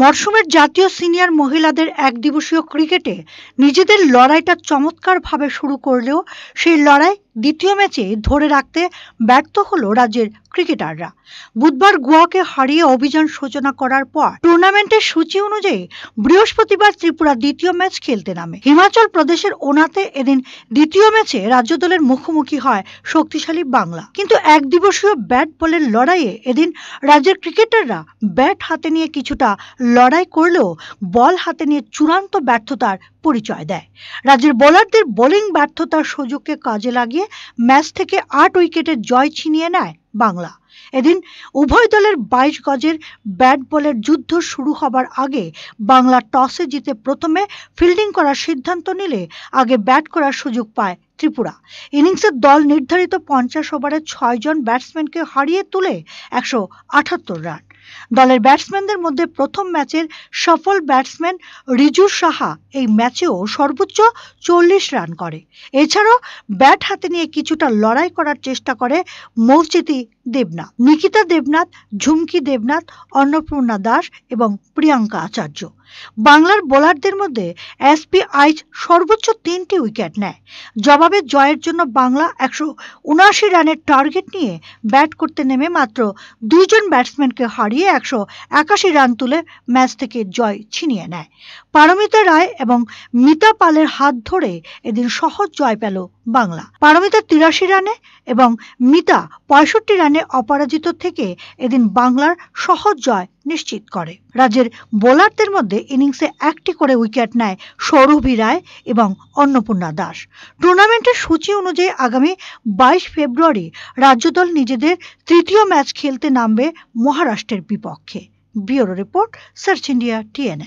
মরশুমের জাতীয় সিনিয়র মহিলাদের এক দিবসীয় ক্রিকেটে নিজেদের লড়াইটা চমৎকারভাবে শুরু করলেও সেই লড়াই দ্বিতীয় ম্যাচে ধরে রাখতে ব্যর্থ হল রাজ্যের ক্রিকেটাররা বুধবার গোয়াকে হারিয়ে অভিযান সূচনা করার পর টুর্নামেন্টের সূচি অনুযায়ী বৃহস্পতিবার ত্রিপুরা দ্বিতীয় ম্যাচ খেলতে নামে হিমাচল প্রদেশের ওনাতে এদিন দ্বিতীয় ম্যাচে রাজ্য দলের মুখোমুখি হয় শক্তিশালী বাংলা কিন্তু এক দিবসীয় ব্যাট বলের লড়াইয়ে এদিন রাজ্যের ক্রিকেটাররা ব্যাট হাতে নিয়ে কিছুটা লড়াই করলেও বল হাতে নিয়ে চূড়ান্ত ব্যর্থতার পরিচয় দেয় রাজ্যের বোলারদের বোলিং ব্যর্থতার সুযোগকে কাজে লাগিয়ে ম্যাচ থেকে আট উইকেটের জয় ছিনিয়ে নেয় 忘了。এদিন উভয় দলের বাইশ গজের ব্যাট বলের যুদ্ধ শুরু হবার আগে বাংলা টসে জিতে প্রথমে ফিল্ডিং করার সিদ্ধান্ত নিলে আগে ব্যাট করার সুযোগ পায় ত্রিপুরা ইনিংসে দল নির্ধারিত পঞ্চাশ ওভারে ছয়জন ব্যাটসম্যানকে হারিয়ে তুলে একশো আটাত্তর রান দলের ব্যাটসম্যানদের মধ্যে প্রথম ম্যাচের সফল ব্যাটসম্যান রিজু সাহা এই ম্যাচেও সর্বোচ্চ চল্লিশ রান করে এছাড়াও ব্যাট হাতে নিয়ে কিছুটা লড়াই করার চেষ্টা করে মৌচিতি দেবনাথ নিকিতা দেবনাথ ঝুমকি দেবনাথ অন্নপূর্ণা দাস এবং প্রিয়াঙ্কা আচার্য বাংলার বোলারদের মধ্যে এসপি আইচ সর্বোচ্চ তিনটি উইকেট নেয় জবাবে জয়ের জন্য বাংলা একশো উনআশি রানের টার্গেট নিয়ে ব্যাট করতে নেমে মাত্র দুইজন ব্যাটসম্যানকে হারিয়ে একশো একাশি রান তুলে ম্যাচ থেকে জয় ছিনিয়ে নেয় পারমিতা রায় এবং মিতা পালের হাত ধরে এদিন সহজ জয় পেল বাংলা পারমিতা তিরাশি রানে এবং মিতা পঁয়ষট্টি রানে অপরাজিত থেকে এদিন বাংলার সহজ জয় নিশ্চিত করে রাজ্যের বোলারদের মধ্যে ইনিংসে একটি করে উইকেট নেয় সৌরভি রায় এবং অন্নপূর্ণা দাস টুর্নামেন্টের সূচি অনুযায়ী আগামী বাইশ ফেব্রুয়ারি রাজ্য দল নিজেদের তৃতীয় ম্যাচ খেলতে নামবে মহারাষ্ট্রের বিপক্ষে bureau report search India TNN